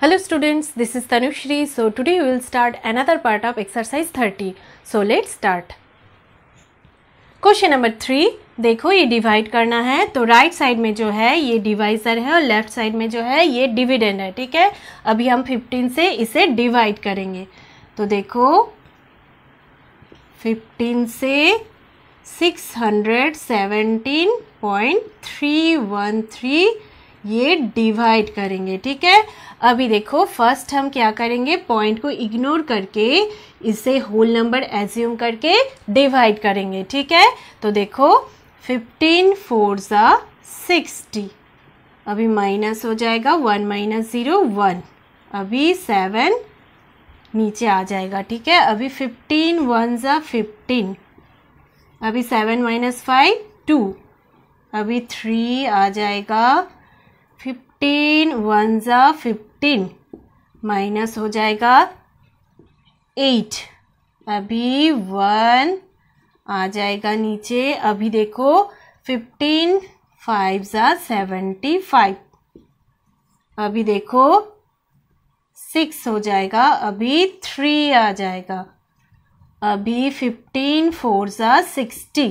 Hello students, this is Tanushri. So today we will start another part of exercise 30. So let's start. Question number three देखो ये divide करना है तो right right side में जो है ये डिवाइजर है और लेफ्ट साइड में जो है ये डिविडेंड है ठीक है अभी हम 15 से इसे डिवाइड करेंगे तो देखो 15 से 617.313 ये डिवाइड करेंगे ठीक है अभी देखो फर्स्ट हम क्या करेंगे पॉइंट को इग्नोर करके इसे होल नंबर एज्यूम करके डिवाइड करेंगे ठीक है तो देखो फिफ्टीन फोर ज़ा सिक्सटी अभी माइनस हो जाएगा वन माइनस ज़ीरो वन अभी सेवन नीचे आ जाएगा ठीक है अभी फिफ्टीन वन ज़ा फिफ्टीन अभी सेवन माइनस फाइव टू अभी थ्री आ जाएगा फिफ्टीन वन ज़ा फिफ्टीन माइनस हो जाएगा एट अभी वन आ जाएगा नीचे अभी देखो फिफ्टीन फाइव ज़ा सेवेंटी फाइव अभी देखो सिक्स हो जाएगा अभी थ्री आ जाएगा अभी फिफ्टीन फोर ज़ा सिक्सटी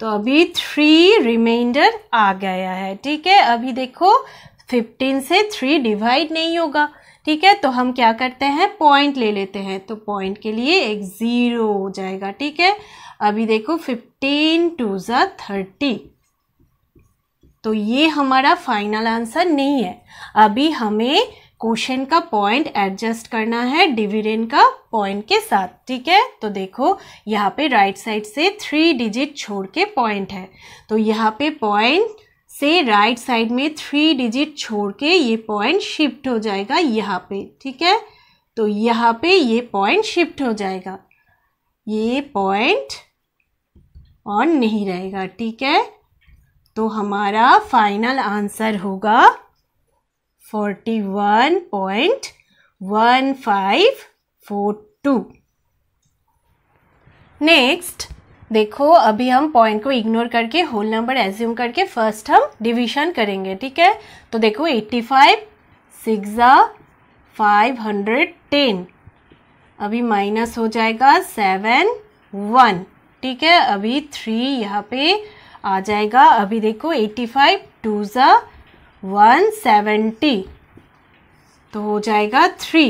तो अभी थ्री रिमाइंडर आ गया है ठीक है अभी देखो फिफ्टीन से थ्री डिवाइड नहीं होगा ठीक है तो हम क्या करते हैं पॉइंट ले लेते हैं तो पॉइंट के लिए एक ज़ीरो हो जाएगा ठीक है अभी देखो फिफ्टीन टू ज़ा थर्टी तो ये हमारा फाइनल आंसर नहीं है अभी हमें क्वेश्चन का पॉइंट एडजस्ट करना है डिविडन का पॉइंट के साथ ठीक है तो देखो यहाँ पे राइट right साइड से थ्री डिजिट छोड़ के पॉइंट है तो यहाँ पे पॉइंट से राइट right साइड में थ्री डिजिट छोड़ के ये पॉइंट शिफ्ट हो जाएगा यहाँ पे ठीक है तो यहाँ पे ये पॉइंट शिफ्ट हो जाएगा ये पॉइंट ऑन नहीं रहेगा ठीक है तो हमारा फाइनल आंसर होगा टू नेक्स्ट देखो अभी हम पॉइंट को इग्नोर करके होल नंबर एज्यूम करके फर्स्ट हम डिवीजन करेंगे ठीक है तो देखो eighty five six five hundred ten अभी माइनस हो जाएगा सेवन वन ठीक है अभी थ्री यहाँ पे आ जाएगा अभी देखो एट्टी फाइव टू ज़ा वन सेवेंटी तो हो जाएगा थ्री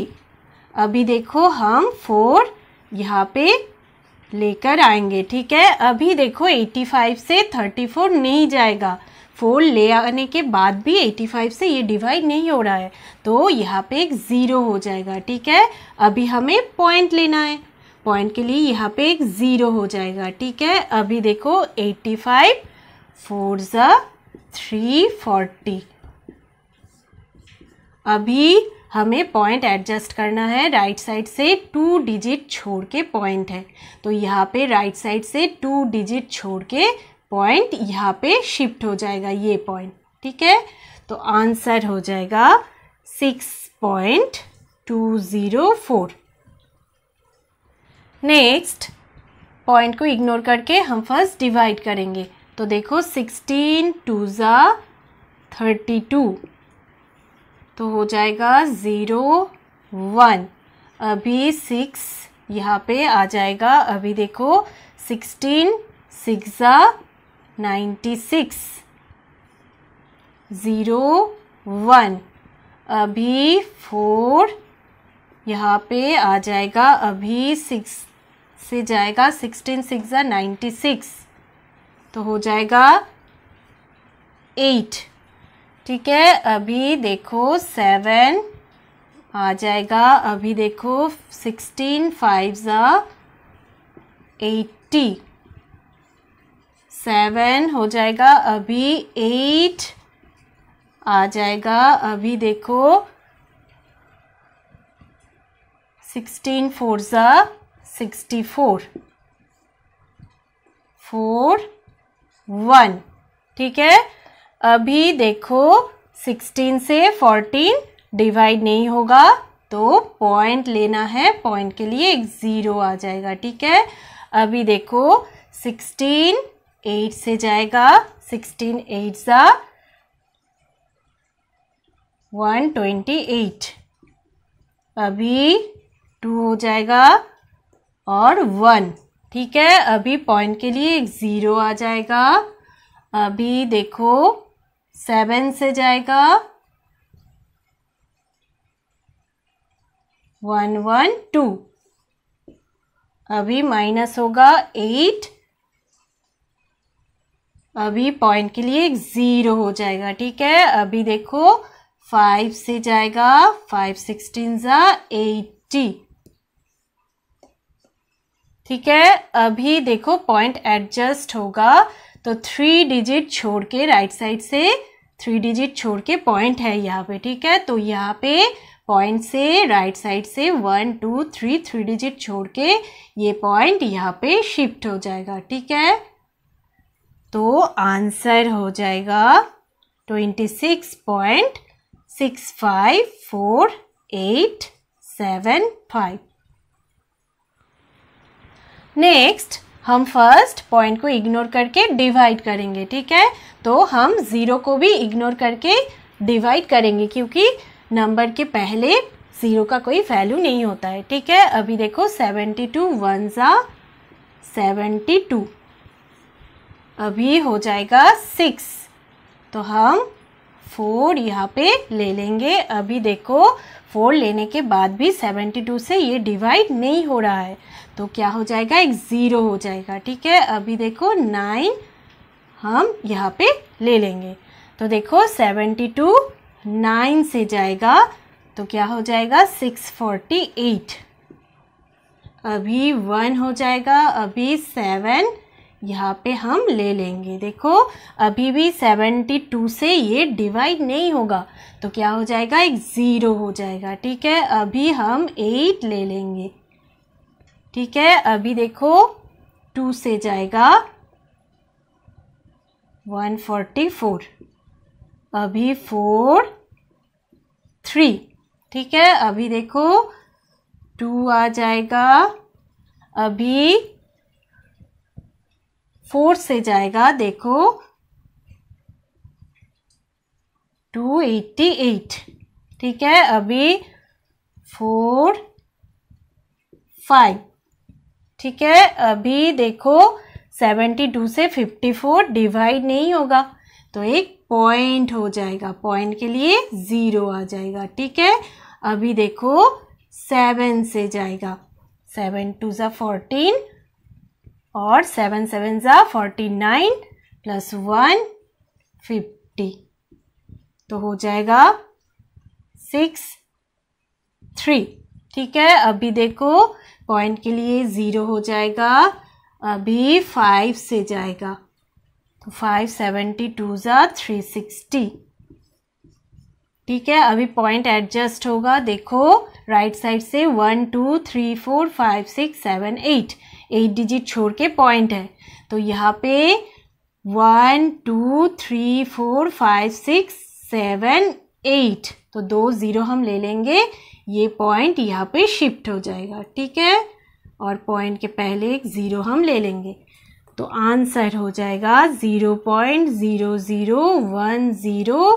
अभी देखो हम फोर यहाँ पे लेकर आएंगे ठीक है अभी देखो फाइव से थर्टी फोर नहीं जाएगा फोर ले आने के बाद भी फाइव से ये डिवाइड नहीं हो रहा है तो यहाँ पे एक ज़ीरो हो जाएगा ठीक है अभी हमें पॉइंट लेना है पॉइंट के लिए यहाँ पे एक ज़ीरो हो जाएगा ठीक है अभी देखो एट्टी फाइव फोर ज़ा थ्री फोर्टी अभी हमें पॉइंट एडजस्ट करना है राइट साइड से टू डिजिट छोड़ के पॉइंट है तो यहाँ पे राइट साइड से टू डिजिट छोड़ के पॉइंट यहाँ पे शिफ्ट हो जाएगा ये पॉइंट ठीक है तो आंसर हो जाएगा six point two zero four next point को इग्नोर करके हम फर्स्ट डिवाइड करेंगे तो देखो सिक्सटीन टू ज़ा थर्टी टू तो हो जाएगा ज़ीरो वन अभी सिक्स यहाँ पे आ जाएगा अभी देखो sixteen six ninety six zero one अभी फोर यहाँ पे आ जाएगा अभी सिक्स से जाएगा सिक्सटीन सिक्स नाइन्टी सिक्स तो हो जाएगा एट ठीक है अभी देखो सेवन आ जाएगा अभी देखो सिक्सटीन फाइव ज़ा एट्टी सेवन हो जाएगा अभी एट आ जाएगा अभी देखो सिक्सटीन फोर ज़ा सिक्सटी फोर फोर वन ठीक है अभी देखो सिक्सटीन से फोर्टीन डिवाइड नहीं होगा तो पॉइंट लेना है पॉइंट के लिए एक ज़ीरो आ जाएगा ठीक है अभी देखो सिक्सटीन 8 से जाएगा सिक्सटीन एट सा वन ट्वेंटी एट अभी टू हो जाएगा और वन ठीक है अभी पॉइंट के लिए एक ज़ीरो आ जाएगा अभी देखो सेवन से जाएगा वन वन टू अभी माइनस होगा एट अभी पॉइंट के लिए एक ज़ीरो हो जाएगा ठीक है अभी देखो फाइव से जाएगा फाइव सिक्सटीन ज़ा एट्टी ठीक है अभी देखो पॉइंट एडजस्ट होगा तो थ्री डिजिट छोड़ के राइट साइड से थ्री डिजिट छोड़ के पॉइंट है यहाँ पे ठीक है तो यहाँ पे पॉइंट से राइट साइड से one two three three digit छोड़ के ये पॉइंट यहाँ पे शिफ्ट हो जाएगा ठीक है तो आंसर हो जाएगा twenty six point six five four eight seven five next हम फर्स्ट पॉइंट को इग्नोर करके डिवाइड करेंगे ठीक है तो हम ज़ीरो को भी इग्नोर करके डिवाइड करेंगे क्योंकि नंबर के पहले ज़ीरो का कोई वैल्यू नहीं होता है ठीक है अभी देखो सेवेंटी टू वन ज़ा सेवेंटी टू अभी हो जाएगा सिक्स तो हम फोर यहाँ पे ले लेंगे अभी देखो फोर लेने के बाद भी सेवेंटी टू से ये डिवाइड नहीं हो रहा है तो क्या हो जाएगा एक ज़ीरो हो जाएगा ठीक है अभी देखो नाइन हम यहाँ पे ले लेंगे तो देखो सेवेंटी टू नाइन से जाएगा तो क्या हो जाएगा सिक्स फोर्टी एट अभी वन हो जाएगा अभी सेवन यहाँ पे हम ले लेंगे देखो अभी भी सेवेंटी टू से ये डिवाइड नहीं होगा तो क्या हो जाएगा एक ज़ीरो हो जाएगा ठीक है अभी हम एट ले लेंगे ठीक है अभी देखो टू से जाएगा वन फोर्टी फोर अभी फोर थ्री ठीक है अभी देखो टू आ जाएगा अभी फोर से जाएगा देखो टू एट्टी एट ठीक है अभी फोर फाइव ठीक है अभी देखो सेवेंटी टू से फिफ्टी फोर डिवाइड नहीं होगा तो एक पॉइंट हो जाएगा पॉइंट के लिए ज़ीरो आ जाएगा ठीक है अभी देखो सेवन से जाएगा सेवन टू ज़ा फोर्टीन और सेवन सेवन ज़ा forty nine plus one fifty तो हो जाएगा सिक्स थ्री ठीक है अभी देखो पॉइंट के लिए ज़ीरो हो जाएगा अभी फाइव से जाएगा तो फाइव सेवेंटी टू ज़ा थ्री सिक्सटी ठीक है अभी पॉइंट एडजस्ट होगा देखो राइट साइड से one two three four five six seven eight eight digit छोड़ के पॉइंट है तो यहाँ पे one two three four five six seven eight तो दो ज़ीरो हम ले लेंगे ये पॉइंट यहाँ पे शिफ्ट हो जाएगा ठीक है और पॉइंट के पहले एक ज़ीरो हम ले लेंगे तो आंसर हो जाएगा zero point zero zero one zero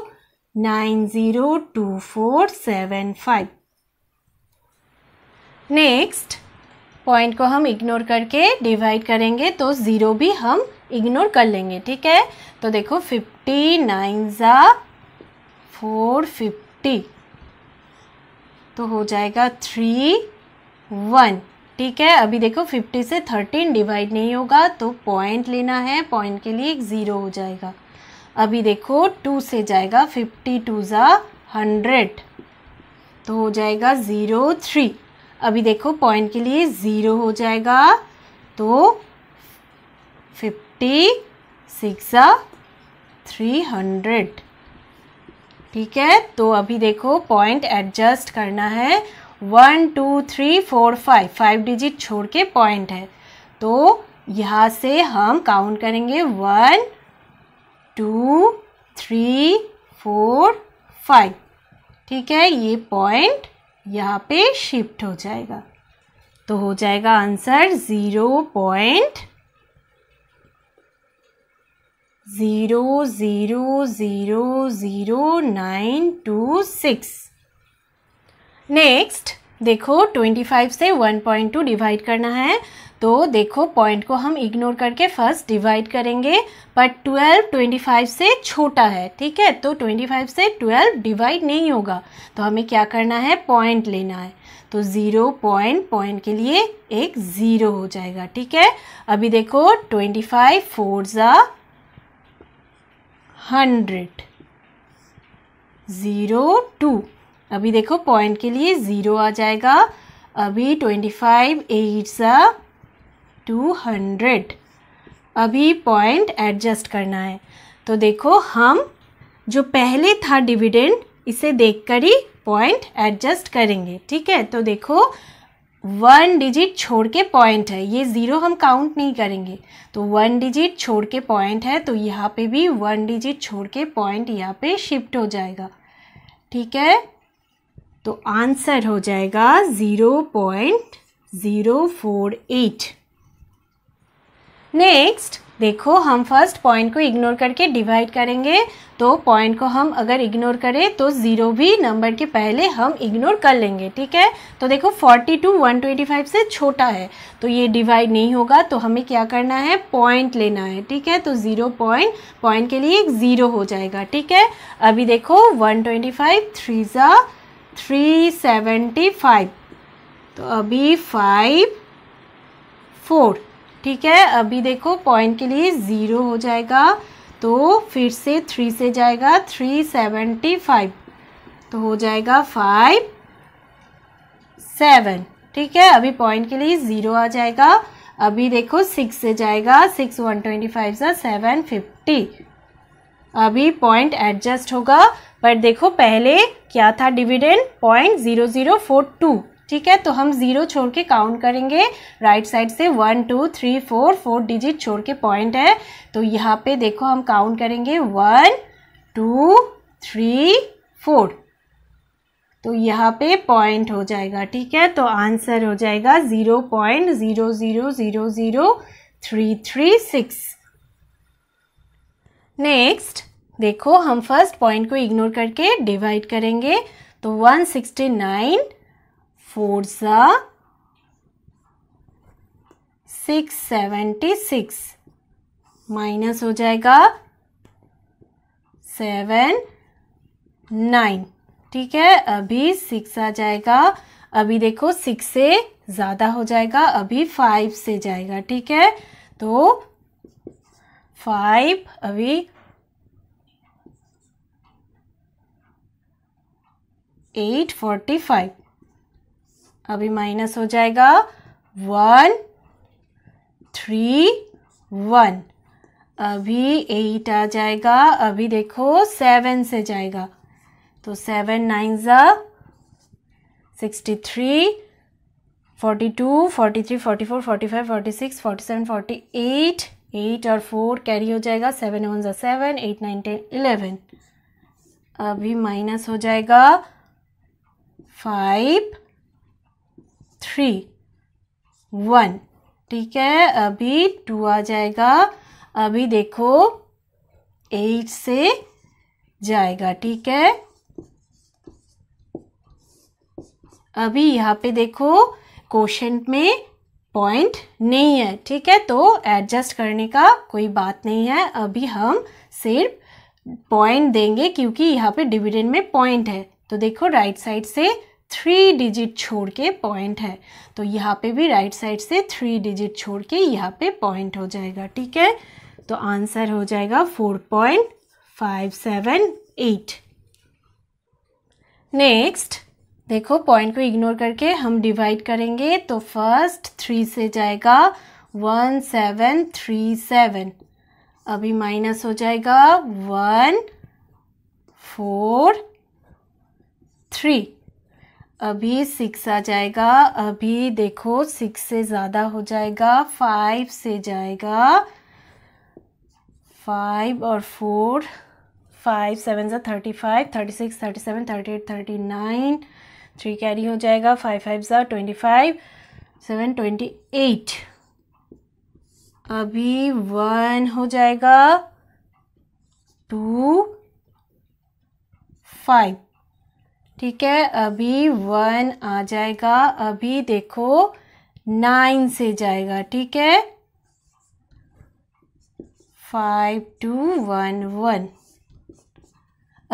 nine zero two four seven five next point को हम इग्नोर करके डिवाइड करेंगे तो ज़ीरो भी हम इग्नोर कर लेंगे ठीक है तो देखो फिफ्टी नाइन ज़ा फोर फिफ्टी तो हो जाएगा थ्री वन ठीक है अभी देखो फिफ्टी से थर्टीन डिवाइड नहीं होगा तो पॉइंट लेना है पॉइंट के लिए एक ज़ीरो हो जाएगा अभी देखो टू से जाएगा फिफ्टी टू ज़ा हंड्रेड तो हो जाएगा ज़ीरो थ्री अभी देखो पॉइंट के लिए ज़ीरो हो जाएगा तो फिफ्टी सिक्स थ्री हंड्रेड ठीक है तो अभी देखो पॉइंट एडजस्ट करना है one two three four five five digit छोड़ के पॉइंट है तो यहाँ से हम काउंट करेंगे one two three four five ठीक है ये पॉइंट यहाँ पे शिफ्ट हो जाएगा तो हो जाएगा answer zero point zero zero zero zero nine two six next देखो ट्वेंटी फाइव से वन पॉइंट टू डिवाइड करना है तो देखो पॉइंट को हम इग्नोर करके फर्स्ट डिवाइड करेंगे पर ट्वेल्व ट्वेंटी फाइव से छोटा है ठीक है तो ट्वेंटी फाइव से ट्वेल्व डिवाइड नहीं होगा तो हमें क्या करना है पॉइंट लेना है तो ज़ीरो पॉइंट पॉइंट के लिए एक ज़ीरो हो जाएगा ठीक है अभी देखो ट्वेंटी फाइव फोर ज़ा हंड्रेड ज़ीरो टू अभी देखो पॉइंट के लिए ज़ीरो आ जाएगा अभी ट्वेंटी फाइव एट ज़ा टू हंड्रेड अभी पॉइंट एडजस्ट करना है तो देखो हम जो पहले था डिविडेंड इसे देखकर ही पॉइंट एडजस्ट करेंगे ठीक है तो देखो वन डिजिट छोड़ के पॉइंट है ये ज़ीरो हम काउंट नहीं करेंगे तो वन डिजिट छोड़ के पॉइंट है तो यहाँ पे भी वन डिजिट छोड़ के पॉइंट यहाँ पे शिफ्ट हो जाएगा ठीक है तो आंसर हो जाएगा zero point zero four eight next देखो हम फर्स्ट पॉइंट को इग्नोर करके डिवाइड करेंगे तो पॉइंट को हम अगर इग्नोर करें तो ज़ीरो भी नंबर के पहले हम इग्नोर कर लेंगे ठीक है तो देखो 42 125 से छोटा है तो ये डिवाइड नहीं होगा तो हमें क्या करना है पॉइंट लेना है ठीक है तो ज़ीरो पॉइंट पॉइंट के लिए एक ज़ीरो हो जाएगा ठीक है अभी देखो one twenty five three seventy five तो अभी फाइव फोर ठीक है अभी देखो पॉइंट के लिए ज़ीरो हो जाएगा तो फिर से थ्री से जाएगा थ्री सेवेंटी फाइव तो हो जाएगा फाइव सेवन ठीक है अभी पॉइंट के लिए ज़ीरो आ जाएगा अभी देखो सिक्स से जाएगा सिक्स वन ट्वेंटी फाइव सा सेवन फिफ्टी अभी पॉइंट एडजस्ट होगा पर देखो पहले क्या था dividend point zero zero four two ठीक है तो हम ज़ीरो छोड़ के काउंट करेंगे राइट साइड से one two three four four digit छोड़ के पॉइंट है तो यहाँ पे देखो हम काउंट करेंगे वन टू थ्री फोर तो यहाँ पे पॉइंट हो जाएगा ठीक है तो आंसर हो जाएगा zero point zero zero zero zero three three six next देखो हम फर्स्ट पॉइंट को इग्नोर करके डिवाइड करेंगे तो वन सिक्सटी नाइन फोर सा सिक्स सेवेंटी सिक्स माइनस हो जाएगा सेवन नाइन ठीक है अभी सिक्स आ जाएगा अभी देखो सिक्स से ज़्यादा हो जाएगा अभी फाइव से जाएगा ठीक है तो फाइव अभी एट फोर्टी फाइव अभी माइनस हो जाएगा वन थ्री वन अभी एट आ जाएगा अभी देखो सेवन से जाएगा तो सेवन नाइन ज़ा sixty three forty two forty three forty four forty five forty six forty seven forty eight eight और फोर कैरी हो जाएगा सेवन वन ज़ा seven eight nine ten eleven अभी माइनस हो जाएगा फाइव थ्री वन ठीक है अभी टू आ जाएगा अभी देखो एट से जाएगा ठीक है अभी यहाँ पे देखो क्वेश्चन में पॉइंट नहीं है ठीक है तो एडजस्ट करने का कोई बात नहीं है अभी हम सिर्फ पॉइंट देंगे क्योंकि यहाँ पे डिविडेंड में पॉइंट है तो देखो राइट साइड से थ्री डिजिट छोड़ के पॉइंट है तो यहाँ पे भी राइट साइड से थ्री डिजिट छोड़ के यहाँ पे पॉइंट हो जाएगा ठीक है तो आंसर हो जाएगा four point five seven eight next देखो पॉइंट को इग्नोर करके हम डिवाइड करेंगे तो फर्स्ट थ्री से जाएगा वन सेवन थ्री सेवन अभी माइनस हो जाएगा वन फोर थ्री अभी सिक्स आ जाएगा अभी देखो सिक्स से ज़्यादा हो जाएगा फाइव से जाएगा फाइव और फोर फाइव सेवन ज़ा thirty five thirty six thirty seven thirty eight thirty nine three carry हो जाएगा फाइव फाइव ज़ा twenty five seven twenty eight अभी वन हो जाएगा टू फाइव ठीक है अभी वन आ जाएगा अभी देखो नाइन से जाएगा ठीक है फाइव टू वन वन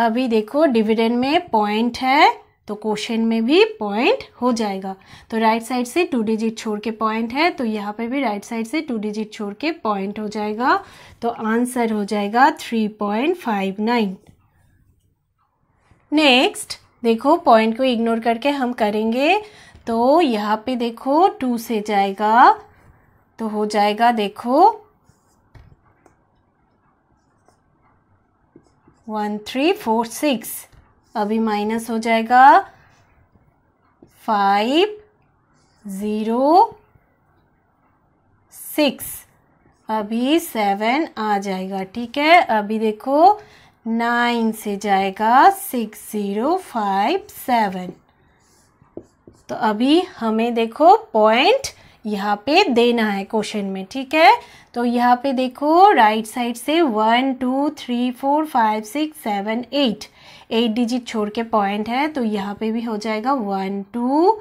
अभी देखो डिविडेंड में पॉइंट है तो क्वेश्चन में भी पॉइंट हो जाएगा तो राइट साइड से टू डिजिट छोड़ के पॉइंट है तो यहाँ पे भी राइट साइड से टू डिजिट छोड़ के पॉइंट हो जाएगा तो आंसर हो जाएगा three point five nine next देखो पॉइंट को इग्नोर करके हम करेंगे तो यहाँ पे देखो टू से जाएगा तो हो जाएगा देखो वन थ्री फोर सिक्स अभी माइनस हो जाएगा फाइव ज़ीरो सिक्स अभी सेवन आ जाएगा ठीक है अभी देखो नाइन से जाएगा सिक्स ज़ीरो फाइव सेवन तो अभी हमें देखो पॉइंट यहाँ पे देना है क्वेश्चन में ठीक है तो यहाँ पे देखो राइट साइड से one two three four five six seven eight eight digit छोड़ के पॉइंट है तो यहाँ पे भी हो जाएगा one two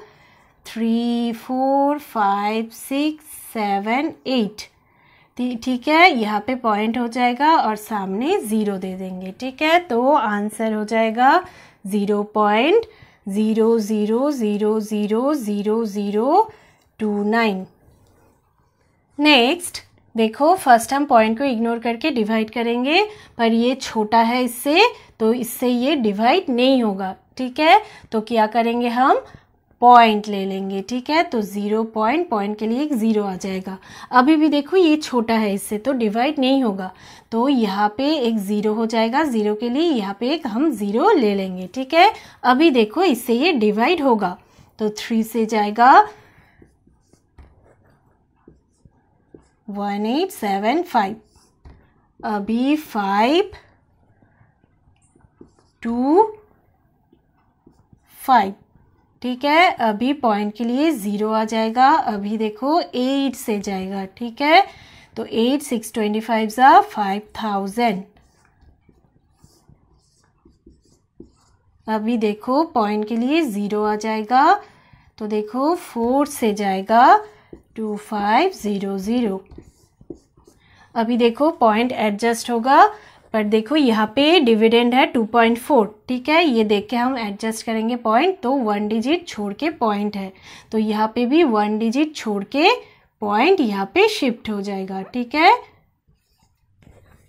three four five six seven eight ठीक है यहाँ पे पॉइंट हो जाएगा और सामने ज़ीरो दे देंगे ठीक है तो आंसर हो जाएगा zero point zero zero zero zero zero zero two nine next देखो फर्स्ट हम पॉइंट को इग्नोर करके डिवाइड करेंगे पर ये छोटा है इससे तो इससे ये डिवाइड नहीं होगा ठीक है तो क्या करेंगे हम पॉइंट ले लेंगे ठीक है तो ज़ीरो पॉइंट पॉइंट के लिए एक ज़ीरो आ जाएगा अभी भी देखो ये छोटा है इससे तो डिवाइड नहीं होगा तो यहाँ पे एक ज़ीरो हो जाएगा ज़ीरो के लिए यहाँ पे एक हम ज़ीरो ले लेंगे ठीक है अभी देखो इससे ये डिवाइड होगा तो थ्री से जाएगा वन एट सेवन फाइव अभी फाइव टू फाइव ठीक है अभी पॉइंट के लिए ज़ीरो आ जाएगा अभी देखो एट से जाएगा ठीक है तो एट सिक्स ट्वेंटी फाइव ज़ा फाइव थाउजेंड अभी देखो पॉइंट के लिए ज़ीरो आ जाएगा तो देखो फोर से जाएगा टू फाइव ज़ीरो ज़ीरो अभी देखो पॉइंट एडजस्ट होगा पर देखो यहाँ पे डिविडेंड है टू पॉइंट फोर ठीक है ये देख के हम एडजस्ट करेंगे पॉइंट तो वन डिजिट छोड़ के पॉइंट है तो यहाँ पे भी वन डिजिट छोड़ के पॉइंट यहाँ पे शिफ्ट हो जाएगा ठीक है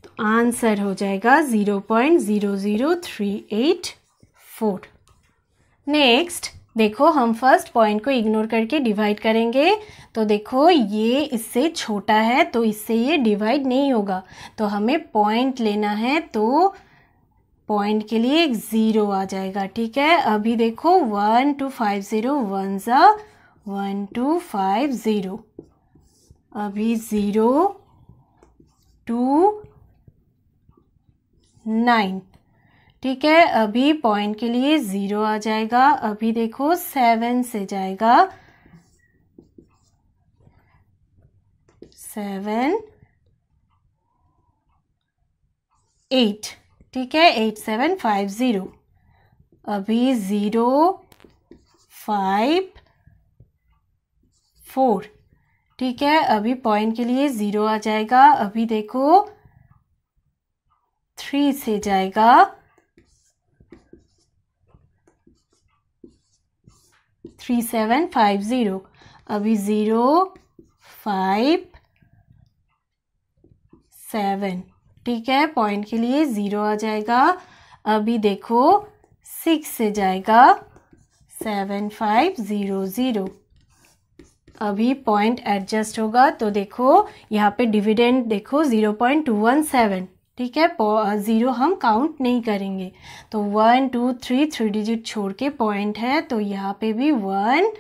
तो आंसर हो जाएगा zero point zero zero three eight four next देखो हम फर्स्ट पॉइंट को इग्नोर करके डिवाइड करेंगे तो देखो ये इससे छोटा है तो इससे ये डिवाइड नहीं होगा तो हमें पॉइंट लेना है तो पॉइंट के लिए एक ज़ीरो आ जाएगा ठीक है अभी देखो one two five zero one ज़ा वन टू फाइव ज़ीरो अभी ज़ीरो टू नाइन ठीक है अभी पॉइंट के लिए ज़ीरो आ जाएगा अभी देखो सेवन से जाएगा सेवन एट ठीक है एट सेवन फाइव ज़ीरो अभी ज़ीरो फाइव फोर ठीक है अभी पॉइंट के लिए ज़ीरो आ जाएगा अभी देखो थ्री से जाएगा थ्री सेवन फाइव ज़ीरो अभी ज़ीरो फाइव सेवन ठीक है पॉइंट के लिए ज़ीरो आ जाएगा अभी देखो सिक्स से जाएगा सेवन फाइव ज़ीरो ज़ीरो अभी पॉइंट एडजस्ट होगा तो देखो यहाँ पे डिविडेंड देखो zero point two one seven ठीक है ज़ीरो हम काउंट नहीं करेंगे तो one two three three digit छोड़ के पॉइंट है तो यहाँ पे भी one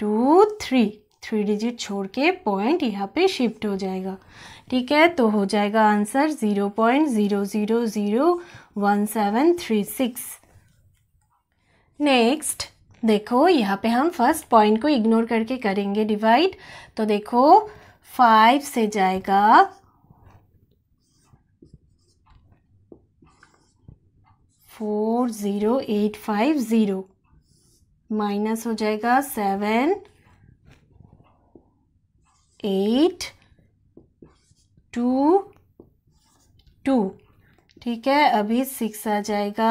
two three three digit छोड़ के पॉइंट यहाँ पे शिफ्ट हो जाएगा ठीक है तो हो जाएगा answer zero point zero zero zero one seven three six next देखो यहाँ पे हम फर्स्ट पॉइंट को इग्नोर करके करेंगे डिवाइड तो देखो फाइव से जाएगा four zero eight five zero minus हो जाएगा सेवन एट टू टू ठीक है अभी सिक्स आ जाएगा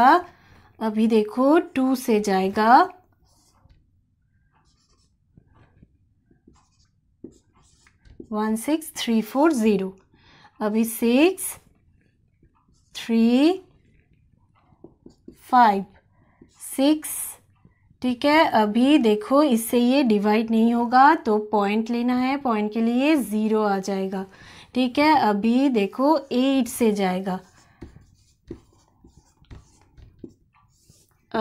अभी देखो टू से जाएगा one six three four zero अभी सिक्स थ्री फाइव सिक्स ठीक है अभी देखो इससे ये डिवाइड नहीं होगा तो पॉइंट लेना है पॉइंट के लिए ज़ीरो आ जाएगा ठीक है अभी देखो एट से जाएगा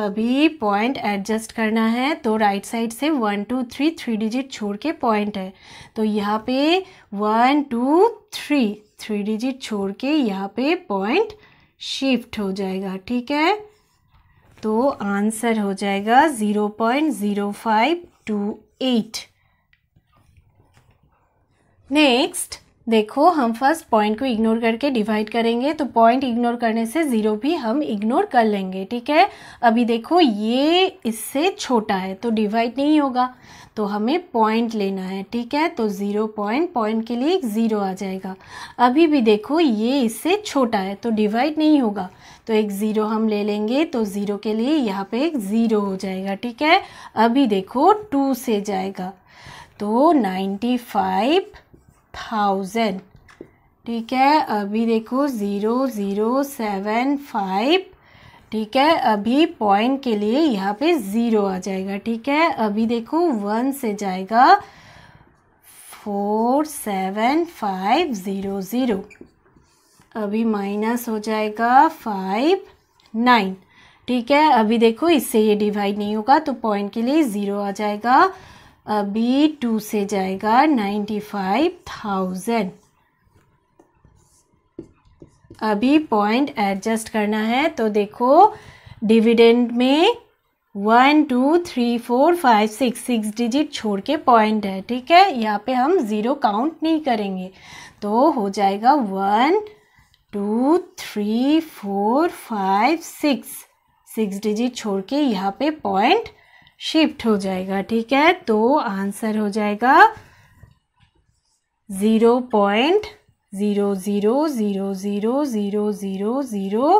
अभी पॉइंट एडजस्ट करना है तो राइट साइड से one two three three digit छोड़ के पॉइंट है तो यहाँ पे one two three three digit छोड़ के यहाँ पे पॉइंट शिफ्ट हो जाएगा ठीक है तो आंसर हो जाएगा zero point zero five two eight next देखो हम फर्स्ट पॉइंट को इग्नोर करके डिवाइड करेंगे तो पॉइंट इग्नोर करने से ज़ीरो भी हम इग्नोर कर लेंगे ठीक है अभी देखो ये इससे छोटा है तो डिवाइड नहीं होगा तो हमें पॉइंट लेना है ठीक है तो ज़ीरो पॉइंट पॉइंट के लिए एक ज़ीरो आ जाएगा अभी भी देखो ये इससे छोटा है तो डिवाइड नहीं होगा तो एक ज़ीरो हम ले लेंगे तो ज़ीरो के लिए यहाँ पे एक ज़ीरो हो जाएगा ठीक है अभी देखो टू से जाएगा तो नाइन्टी फाइव थाउजेंड ठीक है अभी देखो ज़ीरो ज़ीरो सेवन फाइव ठीक है अभी पॉइंट के लिए यहाँ पे ज़ीरो आ जाएगा ठीक है अभी देखो वन से जाएगा four seven five zero zero अभी माइनस हो जाएगा फाइव नाइन ठीक है अभी देखो इससे ये डिवाइड नहीं होगा तो पॉइंट के लिए ज़ीरो आ जाएगा अभी टू से जाएगा नाइन्टी फाइव थाउजेंड अभी पॉइंट एडजस्ट करना है तो देखो डिविडेंड में one two three four five six six digit छोड़ के पॉइंट है ठीक है यहाँ पे हम ज़ीरो काउंट नहीं करेंगे तो हो जाएगा one two three four five six six digit छोड़ के यहाँ पे पॉइंट शिफ्ट हो जाएगा ठीक है तो आंसर हो जाएगा zero point zero zero zero zero zero zero zero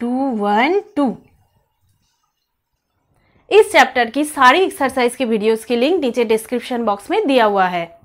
two one two इस चैप्टर की सारी एक्सरसाइज की वीडियोस की लिंक नीचे डिस्क्रिप्शन बॉक्स में दिया हुआ है